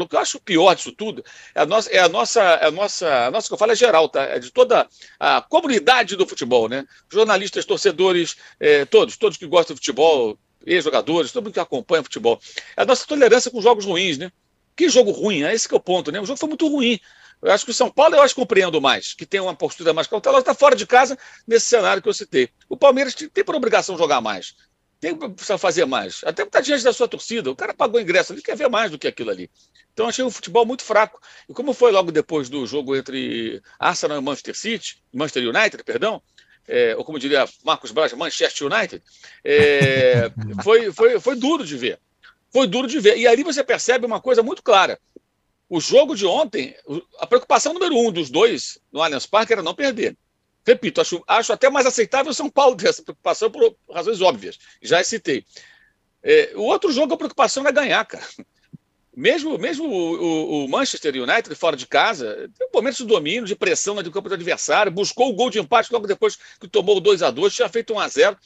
O que eu acho pior disso tudo é a nossa, é a nossa, é a nossa, a nossa que eu falo é geral, tá? É de toda a comunidade do futebol, né? Jornalistas, torcedores, é, todos, todos que gostam de futebol, ex-jogadores, todo mundo que acompanha futebol. É a nossa tolerância com jogos ruins, né? Que jogo ruim, é esse que é o ponto, né? O jogo foi muito ruim. Eu acho que o São Paulo eu acho compreendo mais, que tem uma postura mais cautelosa, está fora de casa nesse cenário que eu citei. O Palmeiras tem por obrigação jogar mais. Tem, precisa fazer mais. Até está diante da sua torcida. O cara pagou ingresso, ele quer ver mais do que aquilo ali. Então achei o futebol muito fraco. E como foi logo depois do jogo entre Arsenal e Manchester City, Manchester United, perdão, é, ou como diria Marcos Braz, Manchester United, é, foi, foi, foi duro de ver. Foi duro de ver. E ali você percebe uma coisa muito clara. O jogo de ontem, a preocupação número um dos dois no Allianz Parque era não perder. Repito, acho, acho até mais aceitável o São Paulo ter essa preocupação por razões óbvias, já citei. É, o outro jogo, a preocupação era ganhar, cara. Mesmo, mesmo o, o, o Manchester United fora de casa, teve um momento de domínio, de pressão no né, campo do adversário, buscou o gol de empate logo depois que tomou o 2 a 2 tinha feito 1 a 0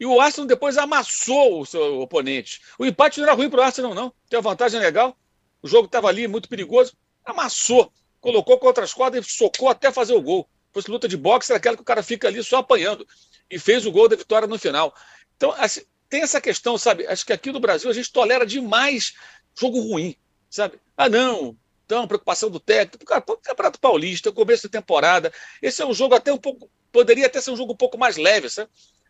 e o Arsenal depois amassou o seu oponente. O empate não era ruim para o Arsenal, não. Tem uma vantagem legal. O jogo estava ali, muito perigoso. Amassou, colocou contra as quadras e socou até fazer o gol fosse luta de boxe, era é aquela que o cara fica ali só apanhando. E fez o gol da vitória no final. Então, assim, tem essa questão, sabe? Acho que aqui no Brasil a gente tolera demais jogo ruim, sabe? Ah, não, então, preocupação do técnico. Cara, Campeonato Paulista, começo da temporada. Esse é um jogo até um pouco. Poderia até ser um jogo um pouco mais leve, sabe?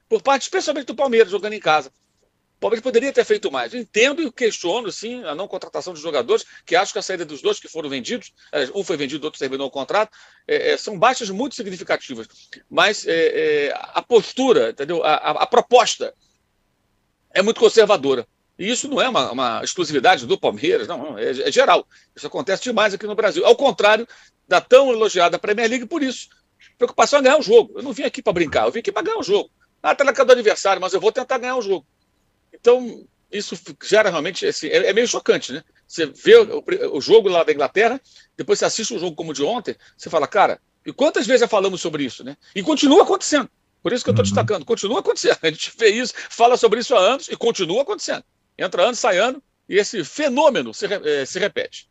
Por parte, especialmente do Palmeiras, jogando em casa. O Palmeiras poderia ter feito mais. Entendo e questiono, sim, a não contratação de jogadores, que acho que a saída dos dois que foram vendidos, é, um foi vendido, o outro terminou o contrato, é, é, são baixas muito significativas. Mas é, é, a postura, entendeu? A, a, a, proposta é muito conservadora. E isso não é uma, uma exclusividade do Palmeiras, não, é, é, geral. Isso acontece demais aqui no Brasil. Ao contrário da tão elogiada Premier League, por isso. Preocupação é ganhar o jogo. Eu não vim aqui para brincar, eu vim aqui para ganhar o jogo. Ah, tá na cara do adversário, mas eu vou tentar ganhar o jogo. Então, isso gera realmente. Assim, é, é, meio chocante, né? Você vê o, o, jogo lá da Inglaterra, depois você assiste um jogo como o de ontem, você fala, cara, e quantas vezes já falamos sobre isso, né? E continua acontecendo. Por isso que eu estou uhum. destacando, continua acontecendo. A gente vê isso, fala sobre isso há anos e continua acontecendo. Entra ano, sai ano, e esse fenômeno se, é, se repete.